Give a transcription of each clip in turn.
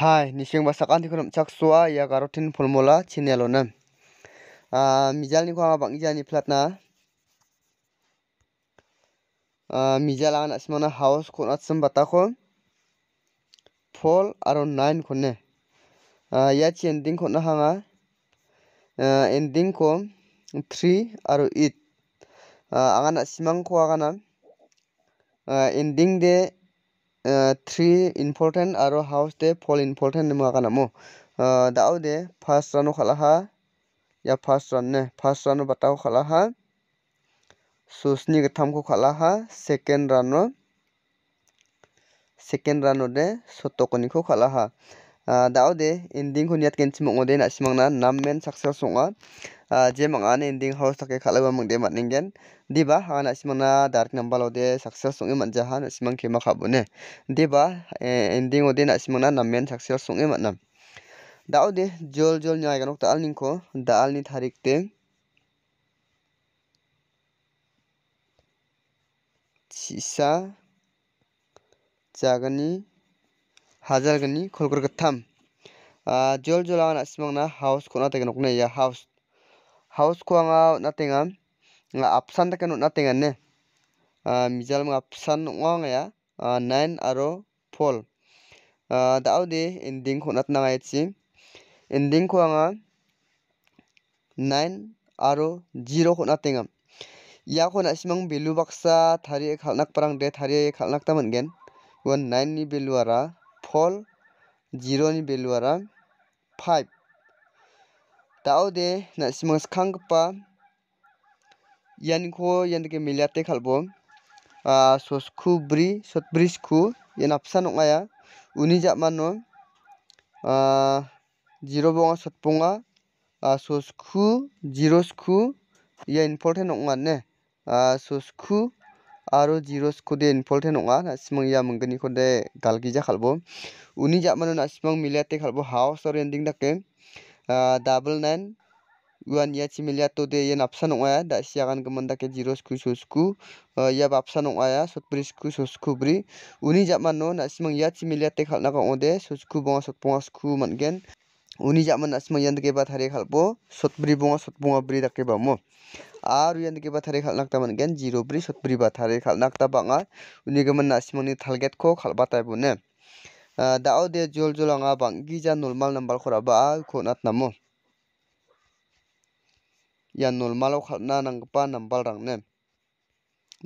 Hai, ni siang basa kan tiko nam cak sua ya ah, karotin formula cina lo nam. Ah, mizal ni ko apa bang mizal ni plat na. Ah, mizal lah angan asma na house ko nat sem bata ko. Four around nine ko ne. Ah, ya cie ending ko na hanga. Ah. ah, ending ko three aru eight. Ah, angan asma ko angan. Ah, ah ending de three important aro house de four important ma kana mo d a u de first rano khala ha ya first run ne first rano batao khala ha susni g e t h a m ko khala ha second rano second rano de sotokoni ko khala ha dao de ending ko niat kenchimong de na simangna nam men success songa Ah, jemang ane ending house tak kekal lagi mungkin dia ah, mending kan, di bah, ane si mana dark number lo dia success sungguh macam mana si mana kira kabur ne, di bah eh, ending lo dia si mana namian success sungguh macam, dah ode jual jual ni agak nuk dah ni ko, dah ni tarik ting, sisa, jaga ni, hajar ni, kolor ketam, ah, jual jual ane si mana house kuna tengok nuk ne ya house house k o a n g a n a t i n g a nga apsan takan n a t i n g a ne a mijal mga apsan n o n g w ya nine aro fall dao de ending ko natna nga etsi ending ko anga n aro zero ko n a t i n g a ya ko na simang belu baksa thari khalnak parang de thari khalnak ta mangen wan nine ni belu ara fall zero ni belu ara five Taude na simang skang pa yan ko yan ke miliate kalbo a sos khubri sot bris khu yan apsan ngaya uni jap mano a jiro bonga sot ponga a sos khu jiro khu ya important ngan ne a sos khu aro jiro khu de important nga na simang ya mangani ko de galgi ja kalbo uni jap mano na simang miliate kalbo house orienting da ke double nine one H मिलिया तो दे नापसा नाया दासीगान गमन दाके जीरो स्कू सो स्कू या बापसा नाया सतब्री स्कू सो स्कू ब्री उन्नी जापमान नो नासी मंग एच मिलिया ते खालना का ओदे सो स्कू बोंगा सत बोंगा स्कू मनगेन उन्नी जापमान नासी मंग यंदके बात हरे खालपो सतब्री बोंगा सत बोंगा ब्री दाके बामो आर यंदके बात हरे खालना का मनगेन जीरो ब्री सतब्री बात हरे खालना का बांगा उन्नी गमन नासी मंग ने थालगेट को खालबाता है बुने Ah, dao de jol jol anga bang gija normal number khora ba ko nat namo ya normal khana nang pa number rang ne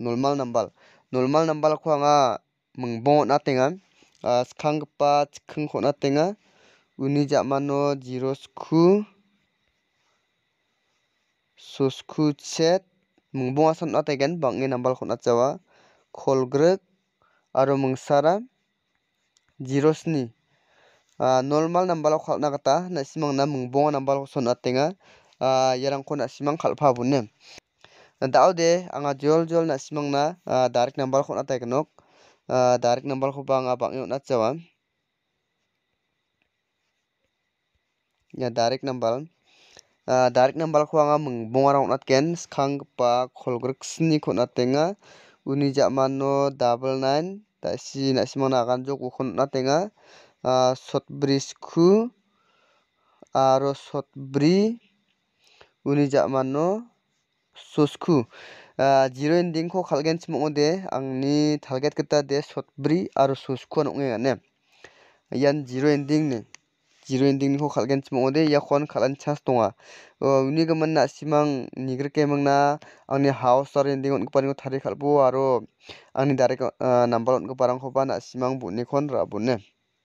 normal number normal number kho anga mung bo na tenga ah, skhang pa khang khona tenga uni ja mano zero sku susku set mung bo asan na tegen bang e number khona chawa khol grek aro mung sara zero sni ah, normal number rok kalna gita naisimang na mungbonga number rok sona tenga ah, yarangko naisimang kalpa bo ne dao de anga jol jol naisimang na direct number rok na taik nok direct number rok ba anga bang yok na tsawa ya direct number direct number rok anga mungbonga rok na ken skang pa kolgrik sni ko na tenga uni jama no double nine tai si naisimano agan jogo kon na tenga sot bris ku aro sot bri uni jamano sos ku jiro ending ko khalgen simongo de ang ni target kita de sot bri aro sos ku nongengane yan jiro ending ni. zero ending-niko kal·gen chimong·ode iakon kal·ani chans donga uni gimin na·simang nigrikemingna angni haus aro ending on·giparangko tarie kal·bo aro angni darek ah nambal on·giparangkoba na·simang bon·ekon ra·bone.